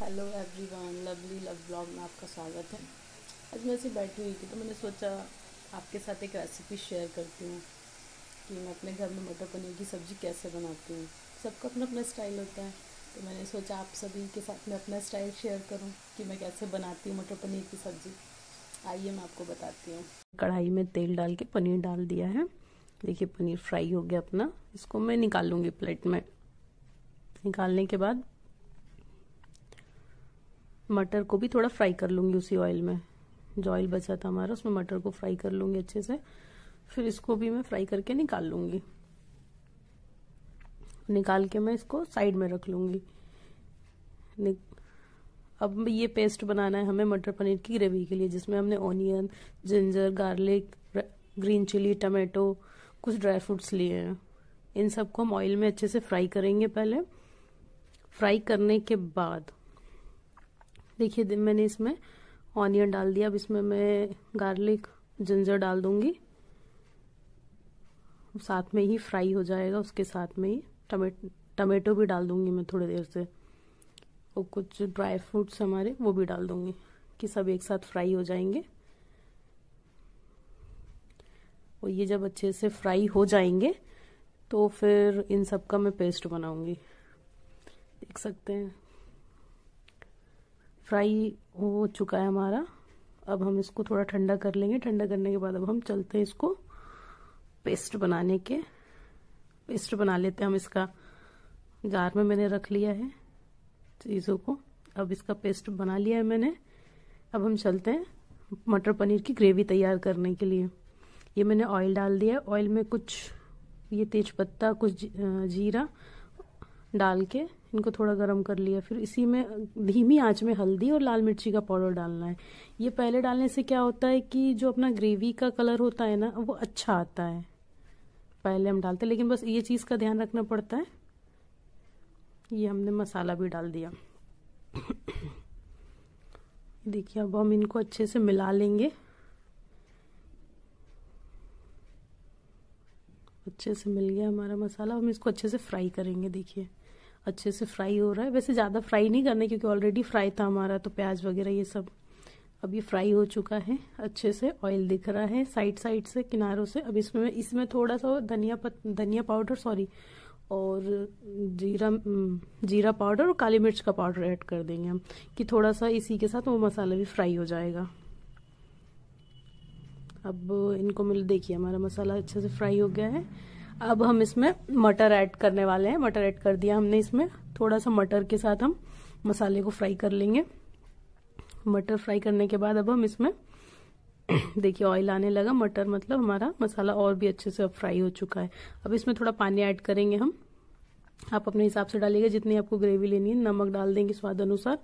hello everyone lovely love blog में आपका स्वागत है आज मैं ऐसे बैठी हुई थी तो मैंने सोचा आपके साथ एक रेसिपी शेयर करती हूँ कि मैं अपने घर में मटर पनीर की सब्ज़ी कैसे बनाती हूँ सबका अपना अपना स्टाइल होता है तो मैंने सोचा आप सभी के साथ मैं अपना स्टाइल शेयर करूँ कि मैं कैसे बनाती हूँ मटर पनीर की सब्ज़ी आइए मैं आपको बताती हूँ कढ़ाई में तेल डाल के पनीर डाल दिया है देखिए पनीर फ्राई हो गया अपना इसको मैं निकाल लूँगी प्लेट में निकालने के बाद मटर को भी थोड़ा फ्राई कर लूँगी उसी ऑयल में जो ऑयल बचा था हमारा उसमें मटर को फ्राई कर लूँगी अच्छे से फिर इसको भी मैं फ्राई करके निकाल लूँगी निकाल के मैं इसको साइड में रख लूँगी अब ये पेस्ट बनाना है हमें मटर पनीर की ग्रेवी के लिए जिसमें हमने onion ginger garlic green chilli tomato कुछ ड्राई फ्रूट्स लिए हैं इन सबको हम ऑयल में अच्छे से फ्राई करेंगे पहले फ्राई करने के बाद देखिए मैंने इसमें ऑनियन डाल दिया अब इसमें मैं गार्लिक जिंजर डाल दूंगी साथ में ही फ्राई हो जाएगा उसके साथ में ही टमेट टमेटो भी डाल दूंगी मैं थोड़ी देर से और कुछ ड्राई फ्रूट्स हमारे वो भी डाल दूंगी कि सब एक साथ फ्राई हो जाएंगे और ये जब अच्छे से फ्राई हो जाएंगे तो फिर इन सब का मैं पेस्ट बनाऊंगी देख सकते हैं फ्राई हो चुका है हमारा अब हम इसको थोड़ा ठंडा कर लेंगे ठंडा करने के बाद अब हम चलते हैं इसको पेस्ट बनाने के पेस्ट बना लेते हैं हम इसका जार में मैंने रख लिया है चीज़ों को अब इसका पेस्ट बना लिया है मैंने अब हम चलते हैं मटर पनीर की ग्रेवी तैयार करने के लिए ये मैंने ऑयल डाल दिया ऑयल में कुछ ये तेज पत्ता कुछ जीरा डाल के इनको थोड़ा गर्म कर लिया फिर इसी में धीमी आंच में हल्दी और लाल मिर्ची का पाउडर डालना है ये पहले डालने से क्या होता है कि जो अपना ग्रेवी का कलर होता है ना वो अच्छा आता है पहले हम डालते हैं लेकिन बस ये चीज़ का ध्यान रखना पड़ता है ये हमने मसाला भी डाल दिया देखिए अब हम इनको अच्छे से मिला लेंगे अच्छे से मिल गया हमारा मसाला हम इसको अच्छे से फ्राई करेंगे देखिए अच्छे से फ्राई हो रहा है वैसे ज़्यादा फ्राई नहीं करना क्योंकि ऑलरेडी फ्राई था हमारा तो प्याज वगैरह ये सब अब ये फ्राई हो चुका है अच्छे से ऑयल दिख रहा है साइड साइड से किनारों से अब इसमें इसमें थोड़ा सा धनिया पत धनिया पाउडर सॉरी और जीरा हम्म, जीरा पाउडर और काली मिर्च का पाउडर ऐड कर देंगे हम कि थोड़ा सा इसी के साथ वो मसाला भी फ्राई हो जाएगा अब इनको मिल देखिए हमारा मसाला अच्छे से फ्राई हो गया है अब हम इसमें मटर ऐड करने वाले हैं मटर ऐड कर दिया हमने इसमें थोड़ा सा मटर के साथ हम मसाले को फ्राई कर लेंगे मटर फ्राई करने के बाद अब हम इसमें देखिए ऑयल आने लगा मटर मतलब हमारा मसाला और भी अच्छे से अब फ्राई हो चुका है अब इसमें थोड़ा पानी ऐड करेंगे हम आप अपने हिसाब से डालिएगा जितनी आपको ग्रेवी लेनी है नमक डाल देंगे स्वाद अनुसार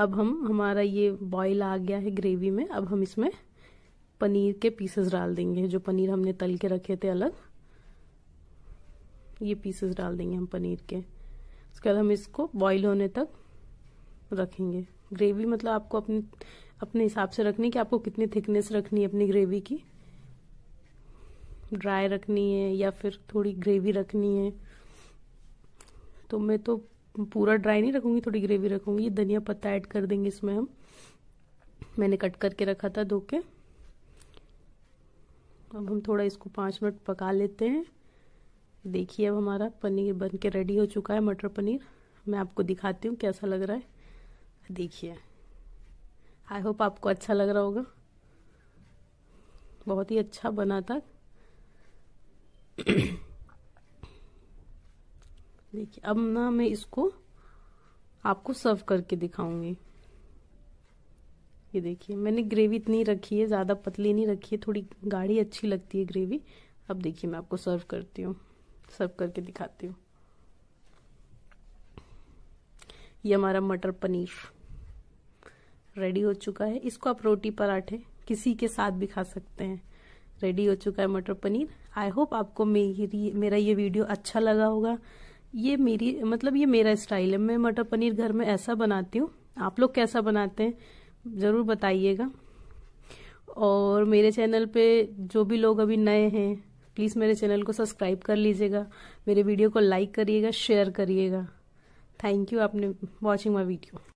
अब हम हमारा ये बॉईल आ गया है ग्रेवी में अब हम इसमें पनीर के पीसेस डाल देंगे जो पनीर हमने तल के रखे थे अलग ये पीसेस डाल देंगे हम पनीर के उसके बाद हम इसको बॉईल होने तक रखेंगे ग्रेवी मतलब आपको अपने अपने हिसाब से रखनी कि आपको कितनी थिकनेस रखनी है अपनी ग्रेवी की ड्राई रखनी है या फिर थोड़ी ग्रेवी रखनी है तो मैं तो पूरा ड्राई नहीं रखूंगी थोड़ी ग्रेवी रखूंगी धनिया पत्ता ऐड कर देंगे इसमें हम मैंने कट करके रखा था धो के अब हम थोड़ा इसको पाँच मिनट पका लेते हैं देखिए अब हमारा पनीर बन के रेडी हो चुका है मटर पनीर मैं आपको दिखाती हूँ कैसा लग रहा है देखिए आई होप आपको अच्छा लग रहा होगा बहुत ही अच्छा बना था देखिए अब ना मैं इसको आपको सर्व करके दिखाऊंगी ये देखिए मैंने ग्रेवी इतनी रखी है ज़्यादा पतली नहीं रखी है थोड़ी गाढ़ी अच्छी लगती है ग्रेवी अब देखिए मैं आपको सर्व करती हूँ सर्व करके दिखाती हूँ ये हमारा मटर पनीर रेडी हो चुका है इसको आप रोटी पराठे किसी के साथ भी खा सकते हैं रेडी हो चुका है मटर पनीर आई होप आपको मेरी मेरा ये वीडियो अच्छा लगा होगा ये मेरी मतलब ये मेरा स्टाइल है मैं मटर पनीर घर में ऐसा बनाती हूँ आप लोग कैसा बनाते हैं ज़रूर बताइएगा और मेरे चैनल पे जो भी लोग अभी नए हैं प्लीज़ मेरे चैनल को सब्सक्राइब कर लीजिएगा मेरे वीडियो को लाइक करिएगा शेयर करिएगा थैंक यू आपने वॉचिंग माई वीडियो